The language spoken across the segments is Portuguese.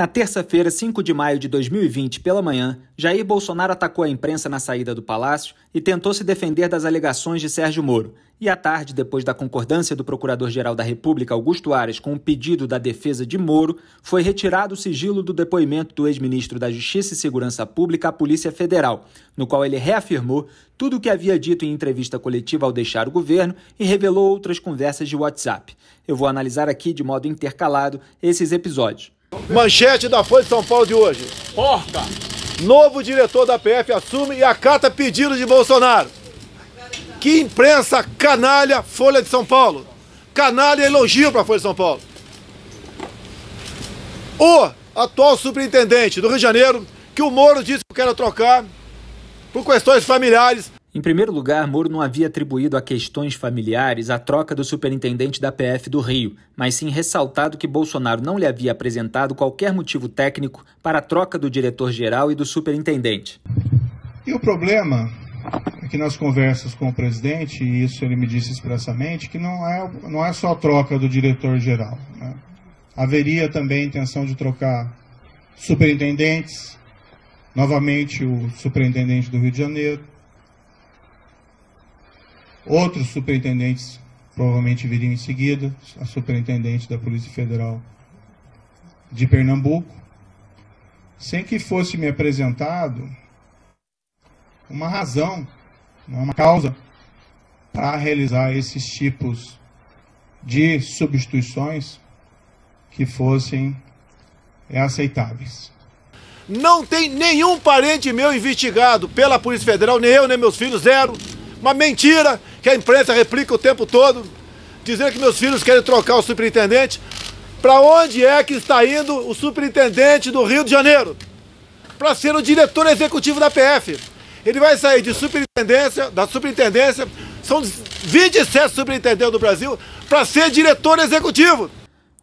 Na terça-feira, 5 de maio de 2020, pela manhã, Jair Bolsonaro atacou a imprensa na saída do palácio e tentou se defender das alegações de Sérgio Moro. E à tarde, depois da concordância do Procurador-Geral da República, Augusto Aras, com o um pedido da defesa de Moro, foi retirado o sigilo do depoimento do ex-ministro da Justiça e Segurança Pública à Polícia Federal, no qual ele reafirmou tudo o que havia dito em entrevista coletiva ao deixar o governo e revelou outras conversas de WhatsApp. Eu vou analisar aqui de modo intercalado esses episódios. Manchete da Folha de São Paulo de hoje. Porca! Novo diretor da PF assume e acata pedido de Bolsonaro. Que imprensa canalha Folha de São Paulo. Canalha elogio para a Folha de São Paulo. O atual superintendente do Rio de Janeiro, que o Moro disse que quer trocar por questões familiares, em primeiro lugar, Moro não havia atribuído a questões familiares a troca do superintendente da PF do Rio, mas sim ressaltado que Bolsonaro não lhe havia apresentado qualquer motivo técnico para a troca do diretor-geral e do superintendente. E o problema é que nas conversas com o presidente, e isso ele me disse expressamente, que não é, não é só a troca do diretor-geral. Né? Haveria também a intenção de trocar superintendentes, novamente o superintendente do Rio de Janeiro, Outros superintendentes provavelmente viriam em seguida, a superintendente da Polícia Federal de Pernambuco, sem que fosse me apresentado uma razão, né, uma causa para realizar esses tipos de substituições que fossem aceitáveis. Não tem nenhum parente meu investigado pela Polícia Federal, nem eu, nem meus filhos, zero. Uma mentira que a imprensa replica o tempo todo, dizer que meus filhos querem trocar o superintendente. Para onde é que está indo o superintendente do Rio de Janeiro? Para ser o diretor executivo da PF. Ele vai sair de superintendência, da superintendência, são 27 superintendentes do Brasil, para ser diretor executivo.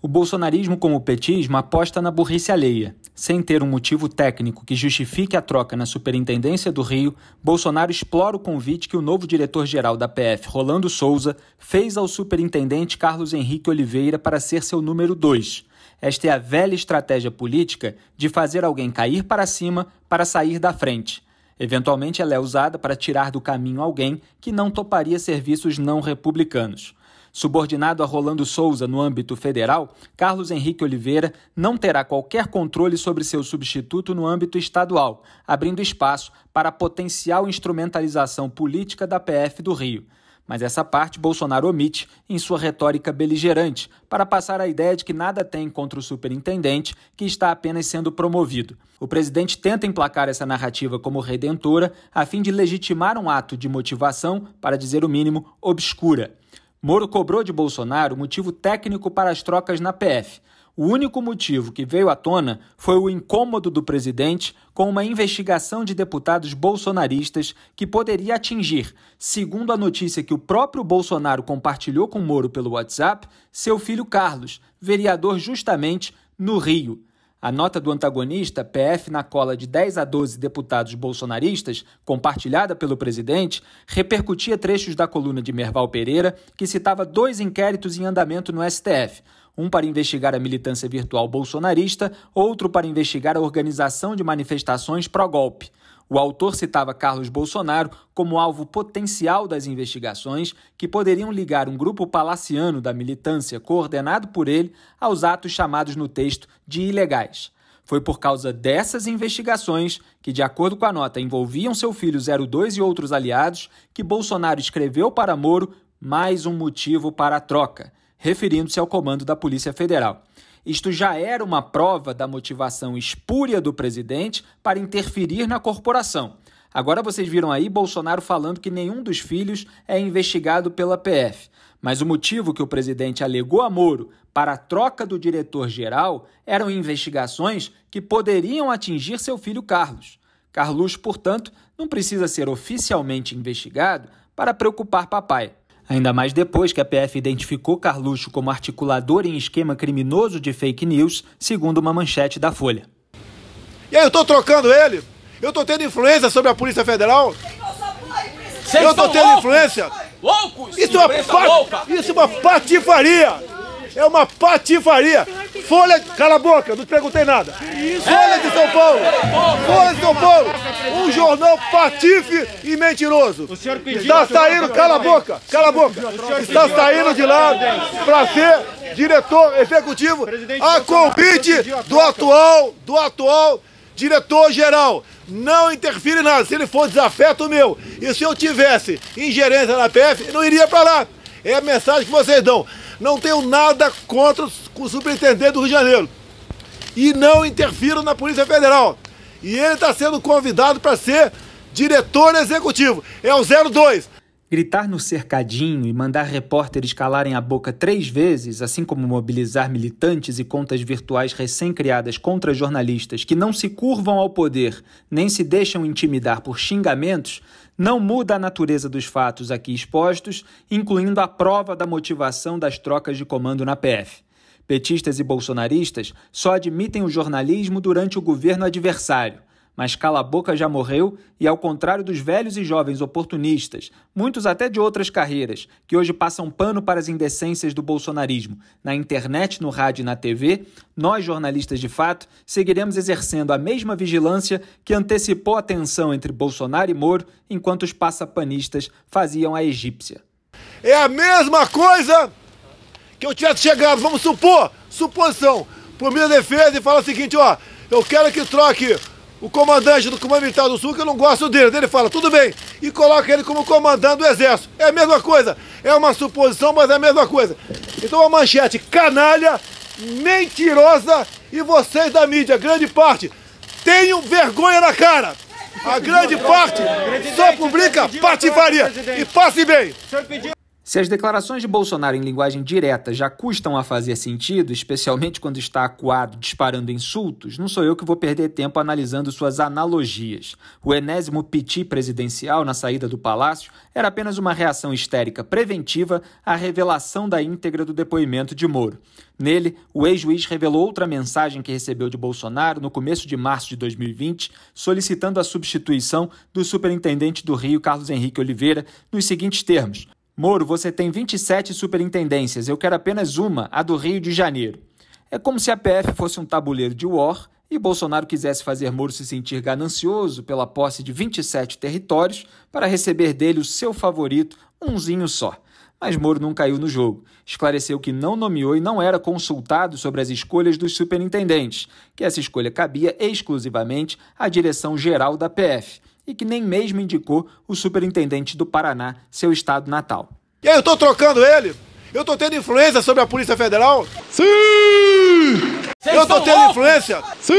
O bolsonarismo, como o petismo, aposta na burrice alheia. Sem ter um motivo técnico que justifique a troca na Superintendência do Rio, Bolsonaro explora o convite que o novo diretor-geral da PF, Rolando Souza, fez ao superintendente Carlos Henrique Oliveira para ser seu número dois. Esta é a velha estratégia política de fazer alguém cair para cima para sair da frente. Eventualmente, ela é usada para tirar do caminho alguém que não toparia serviços não republicanos. Subordinado a Rolando Souza no âmbito federal, Carlos Henrique Oliveira não terá qualquer controle sobre seu substituto no âmbito estadual, abrindo espaço para a potencial instrumentalização política da PF do Rio. Mas essa parte Bolsonaro omite em sua retórica beligerante, para passar a ideia de que nada tem contra o superintendente, que está apenas sendo promovido. O presidente tenta emplacar essa narrativa como redentora, a fim de legitimar um ato de motivação, para dizer o mínimo, obscura. Moro cobrou de Bolsonaro o motivo técnico para as trocas na PF. O único motivo que veio à tona foi o incômodo do presidente com uma investigação de deputados bolsonaristas que poderia atingir, segundo a notícia que o próprio Bolsonaro compartilhou com Moro pelo WhatsApp, seu filho Carlos, vereador justamente no Rio. A nota do antagonista, PF na cola de 10 a 12 deputados bolsonaristas, compartilhada pelo presidente, repercutia trechos da coluna de Merval Pereira, que citava dois inquéritos em andamento no STF. Um para investigar a militância virtual bolsonarista, outro para investigar a organização de manifestações pró-golpe. O autor citava Carlos Bolsonaro como alvo potencial das investigações que poderiam ligar um grupo palaciano da militância coordenado por ele aos atos chamados no texto de ilegais. Foi por causa dessas investigações, que, de acordo com a nota, envolviam seu filho 02 e outros aliados, que Bolsonaro escreveu para Moro mais um motivo para a troca, referindo-se ao comando da Polícia Federal. Isto já era uma prova da motivação espúria do presidente para interferir na corporação. Agora vocês viram aí Bolsonaro falando que nenhum dos filhos é investigado pela PF. Mas o motivo que o presidente alegou a Moro para a troca do diretor-geral eram investigações que poderiam atingir seu filho Carlos. Carlos, portanto, não precisa ser oficialmente investigado para preocupar papai. Ainda mais depois que a PF identificou Carluxo como articulador em esquema criminoso de fake news, segundo uma manchete da Folha. E aí, eu estou trocando ele? Eu estou tendo influência sobre a Polícia Federal? Vocês eu estou tendo loucos, influência? Loucos! Isso é, uma pat... Isso é uma patifaria! É uma patifaria! Folha. Cala a boca, não te perguntei nada. Folha de São Paulo. Folha de São Paulo. Um jornal patife e mentiroso. Está saindo, cala a boca, cala a boca. Está saindo de lá para ser diretor executivo a convite do atual, do atual diretor-geral. Não interfira em nada. Se ele for desafeto meu e se eu tivesse ingerência na PF, não iria para lá. É a mensagem que vocês dão. Não tenho nada contra o superintendente do Rio de Janeiro. E não interfiro na Polícia Federal. E ele está sendo convidado para ser diretor executivo. É o 02. Gritar no cercadinho e mandar repórteres calarem a boca três vezes, assim como mobilizar militantes e contas virtuais recém-criadas contra jornalistas que não se curvam ao poder nem se deixam intimidar por xingamentos, não muda a natureza dos fatos aqui expostos, incluindo a prova da motivação das trocas de comando na PF. Petistas e bolsonaristas só admitem o jornalismo durante o governo adversário mas Cala Boca já morreu e, ao contrário dos velhos e jovens oportunistas, muitos até de outras carreiras, que hoje passam pano para as indecências do bolsonarismo, na internet, no rádio e na TV, nós, jornalistas de fato, seguiremos exercendo a mesma vigilância que antecipou a tensão entre Bolsonaro e Moro enquanto os passapanistas faziam a egípcia. É a mesma coisa que eu tivesse chegado, vamos supor, suposição, por minha defesa e falar o seguinte, ó, eu quero que troque o comandante do Comando Militar do Sul, que eu não gosto dele. Ele fala, tudo bem, e coloca ele como comandante do Exército. É a mesma coisa. É uma suposição, mas é a mesma coisa. Então, a manchete canalha, mentirosa, e vocês da mídia, grande parte, tenham vergonha na cara. A grande parte só publica patifaria. E passe bem. Se as declarações de Bolsonaro em linguagem direta já custam a fazer sentido, especialmente quando está acuado disparando insultos, não sou eu que vou perder tempo analisando suas analogias. O enésimo piti presidencial na saída do palácio era apenas uma reação histérica preventiva à revelação da íntegra do depoimento de Moro. Nele, o ex-juiz revelou outra mensagem que recebeu de Bolsonaro no começo de março de 2020, solicitando a substituição do superintendente do Rio, Carlos Henrique Oliveira, nos seguintes termos: Moro, você tem 27 superintendências, eu quero apenas uma, a do Rio de Janeiro. É como se a PF fosse um tabuleiro de war e Bolsonaro quisesse fazer Moro se sentir ganancioso pela posse de 27 territórios para receber dele o seu favorito, umzinho só. Mas Moro não caiu no jogo. Esclareceu que não nomeou e não era consultado sobre as escolhas dos superintendentes, que essa escolha cabia exclusivamente à direção geral da PF e que nem mesmo indicou o superintendente do Paraná, seu estado natal. E aí, eu tô trocando ele? Eu tô tendo influência sobre a Polícia Federal? Sim! Vocês eu tô tendo loucos? influência? Sim!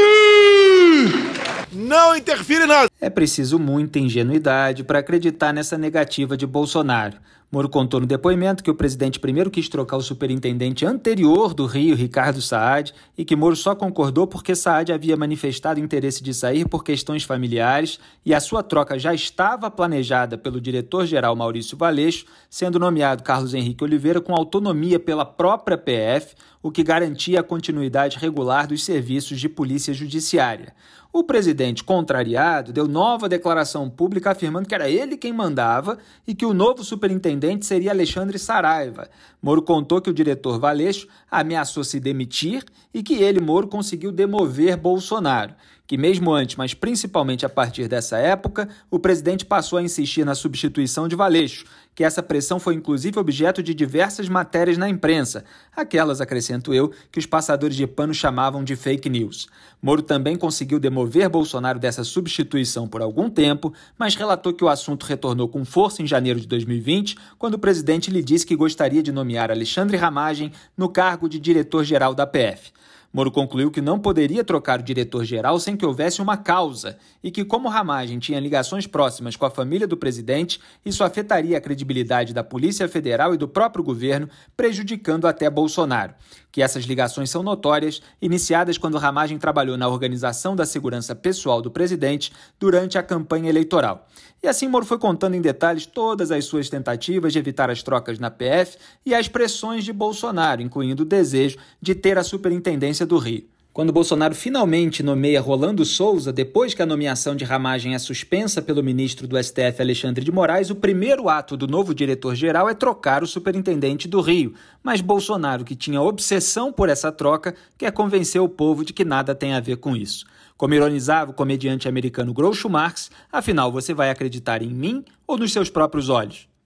não interfira em nada. É preciso muita ingenuidade para acreditar nessa negativa de Bolsonaro. Moro contou no depoimento que o presidente primeiro quis trocar o superintendente anterior do Rio, Ricardo Saad, e que Moro só concordou porque Saad havia manifestado interesse de sair por questões familiares e a sua troca já estava planejada pelo diretor-geral Maurício Valeixo, sendo nomeado Carlos Henrique Oliveira com autonomia pela própria PF, o que garantia a continuidade regular dos serviços de polícia judiciária. O presidente, contrariado, deu nova declaração pública afirmando que era ele quem mandava e que o novo superintendente seria Alexandre Saraiva. Moro contou que o diretor Valeixo ameaçou se demitir e que ele, Moro, conseguiu demover Bolsonaro que, mesmo antes, mas principalmente a partir dessa época, o presidente passou a insistir na substituição de Valeixo, que essa pressão foi inclusive objeto de diversas matérias na imprensa, aquelas, acrescento eu, que os passadores de pano chamavam de fake news. Moro também conseguiu demover Bolsonaro dessa substituição por algum tempo, mas relatou que o assunto retornou com força em janeiro de 2020, quando o presidente lhe disse que gostaria de nomear Alexandre Ramagem no cargo de diretor-geral da PF. Moro concluiu que não poderia trocar o diretor-geral sem que houvesse uma causa e que, como Ramagem tinha ligações próximas com a família do presidente, isso afetaria a credibilidade da Polícia Federal e do próprio governo, prejudicando até Bolsonaro. Que essas ligações são notórias, iniciadas quando Ramagem trabalhou na organização da segurança pessoal do presidente durante a campanha eleitoral. E assim Moro foi contando em detalhes todas as suas tentativas de evitar as trocas na PF e as pressões de Bolsonaro, incluindo o desejo de ter a superintendência presidência do Rio. Quando Bolsonaro finalmente nomeia Rolando Souza, depois que a nomeação de Ramagem é suspensa pelo ministro do STF Alexandre de Moraes, o primeiro ato do novo diretor-geral é trocar o superintendente do Rio. Mas Bolsonaro, que tinha obsessão por essa troca, quer convencer o povo de que nada tem a ver com isso. Como ironizava o comediante americano Groucho Marx, afinal você vai acreditar em mim ou nos seus próprios olhos?